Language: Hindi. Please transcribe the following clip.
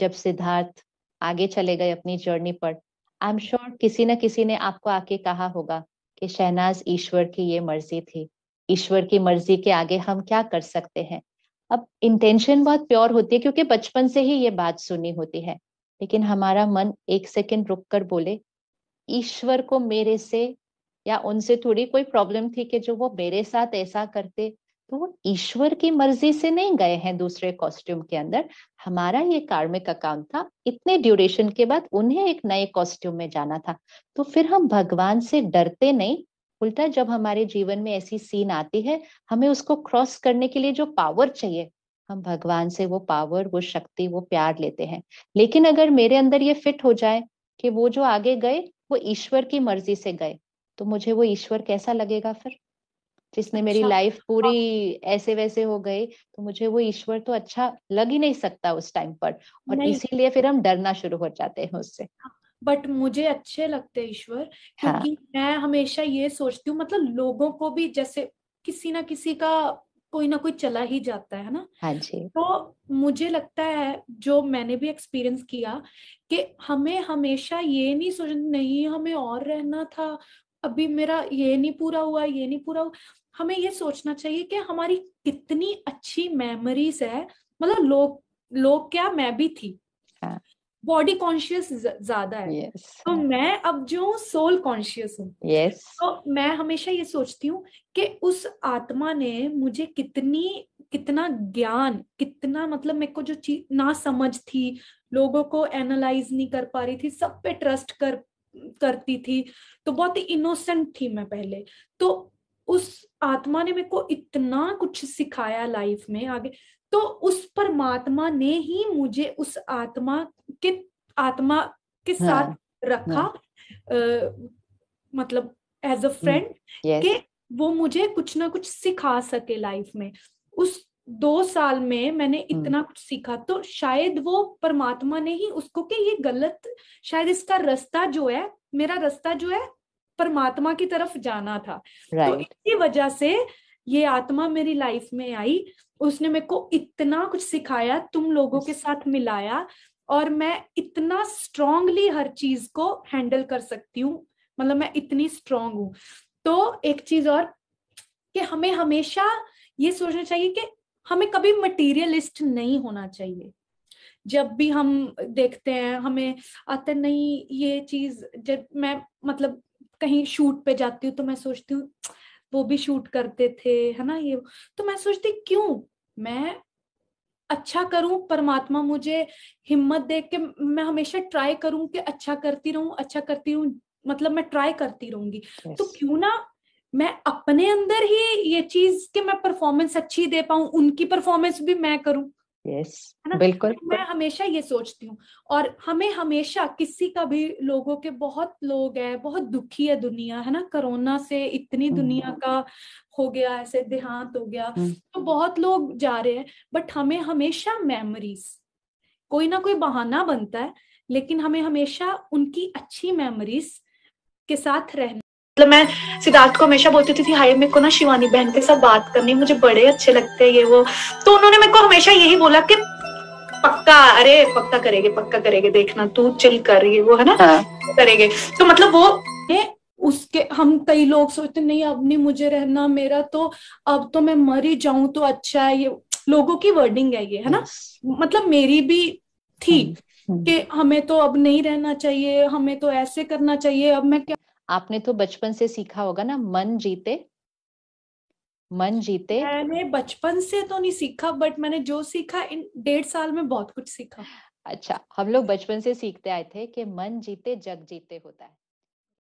जब सिद्धार्थ आगे चले गए अपनी जर्नी पर आई एम श्योर किसी न किसी ने आपको आके कहा होगा कि शहनाज ईश्वर की ये मर्जी थी ईश्वर की मर्जी के आगे हम क्या कर सकते हैं अब इंटेंशन बहुत प्योर होती है क्योंकि बचपन से ही ये बात सुनी होती है लेकिन हमारा मन एक सेकेंड रुक कर बोले ईश्वर को मेरे से या उनसे थोड़ी कोई प्रॉब्लम थी कि जो वो मेरे साथ ऐसा करते तो वो ईश्वर की मर्जी से नहीं गए हैं दूसरे कॉस्ट्यूम के अंदर हमारा ये कार्मिक अकाउंट था इतने ड्यूरेशन के बाद उन्हें एक नए कॉस्ट्यूम में जाना था तो फिर हम भगवान से डरते नहीं उल्टा जब हमारे जीवन में ऐसी सीन आती है हमें उसको क्रॉस करने के लिए जो पावर चाहिए हम भगवान से वो पावर वो शक्ति वो प्यार लेते हैं लेकिन अगर मेरे अंदर ये फिट हो जाए कि वो जो आगे गए वो ईश्वर की मर्जी से गए तो मुझे वो ईश्वर कैसा लगेगा फिर जिसने मेरी लाइफ अच्छा। पूरी हाँ। ऐसे वैसे हो गई तो मुझे वो ईश्वर तो अच्छा लग ही नहीं सकता उस टाइम पर और इसीलिए फिर हम डरना शुरू हो जाते हैं उससे बट हाँ, मुझे अच्छे लगते ईश्वर क्योंकि हाँ. मैं हमेशा ये सोचती हूँ मतलब लोगों को भी जैसे किसी ना किसी का कोई ना कोई चला ही जाता है ना हाँ जी तो मुझे लगता है जो मैंने भी एक्सपीरियंस किया कि हमें हमेशा ये नहीं सोच नहीं हमें और रहना था अभी मेरा ये नहीं पूरा हुआ ये नहीं पूरा हुआ हमें ये सोचना चाहिए कि हमारी कितनी अच्छी मेमोरीज है मतलब लोग लोग क्या मैं भी थी बॉडी कॉन्शियस ज्यादा है yes. तो हाँ। मैं अब जो सोल कॉन्शियस हूँ yes. तो मैं हमेशा ये सोचती हूँ कि उस आत्मा ने मुझे कितनी कितना ज्ञान कितना मतलब मेरे को जो चीज ना समझ थी लोगों को एनालाइज नहीं कर पा रही थी सब पे ट्रस्ट कर करती थी तो बहुत ही इनोसेंट थी मैं पहले तो उस आत्मा ने मेरे को इतना कुछ सिखाया लाइफ में आगे तो उस परमात्मा ने ही मुझे उस आत्मा के आत्मा के हाँ, साथ हाँ, रखा हाँ. आ, मतलब एज अ फ्रेंड के वो मुझे कुछ ना कुछ सिखा सके लाइफ में उस दो साल में मैंने हम्म। इतना कुछ सीखा तो शायद वो परमात्मा ने ही उसको कि ये गलत शायद इसका रास्ता जो है मेरा रास्ता जो है परमात्मा की तरफ जाना था तो right. तो इसकी वजह से ये आत्मा मेरी लाइफ में आई उसने मेरे को इतना कुछ सिखाया तुम लोगों के साथ मिलाया और मैं इतना स्ट्रांगली हर चीज को हैंडल कर सकती हूँ मतलब मैं इतनी स्ट्रांग हूँ तो एक चीज और कि हमें हमेशा ये सोचना चाहिए कि हमें कभी मटीरियलिस्ट नहीं होना चाहिए जब भी हम देखते हैं हमें आते नहीं ये चीज जब मैं मतलब कहीं शूट पे जाती हूँ तो मैं सोचती हूँ वो भी शूट करते थे है ना ये तो मैं सोचती क्यों मैं अच्छा करूं परमात्मा मुझे हिम्मत दे के मैं हमेशा ट्राई करूं कि अच्छा करती रहूं अच्छा करती रहूं मतलब मैं ट्राई करती रहूंगी तो yes. तो क्यों ना मैं अपने अंदर ही ये चीज के मैं परफॉर्मेंस अच्छी दे पाऊं उनकी परफॉर्मेंस भी मैं करूं yes, है ना बिल्कुल मैं हमेशा ये सोचती हूँ और हमें हमेशा किसी का भी लोगों के बहुत लोग है बहुत दुखी है दुनिया है ना कोरोना से इतनी हम्म। दुनिया का हो गया ऐसे देहांत हो गया हम्म। तो बहुत लोग जा रहे हैं बट हमें हमेशा मेमोरीज कोई ना कोई बहाना बनता है लेकिन हमें हमेशा उनकी अच्छी मेमोरीज के साथ रहना मतलब मैं सिद्धार्थ को हमेशा बोलती थी, थी हाय मेरे को ना शिवानी बहन के साथ बात करनी मुझे बड़े अच्छे लगते हैं ये वो तो उन्होंने मेरे को हमेशा यही बोला कि पक्का अरे पक्का करेंगे पक्का करेंगे देखना तू चिल कर ये वो है ना हाँ। करेंगे तो मतलब वो ये उसके हम कई लोग सोचते नहीं अब नहीं मुझे रहना मेरा तो अब तो मैं मर ही जाऊं तो अच्छा है ये लोगों की वर्डिंग है ये है ना मतलब मेरी भी थी हम्म, हम्म। कि हमें तो अब नहीं रहना चाहिए हमें तो ऐसे करना चाहिए अब मैं क्या आपने तो बचपन से सीखा होगा ना मन जीते मन जीते मैंने बचपन से तो नहीं सीखा बट मैंने जो सीखा इन डेढ़ साल में बहुत कुछ सीखा अच्छा हम लोग बचपन से सीखते आए थे कि मन जीते जग जीते होता है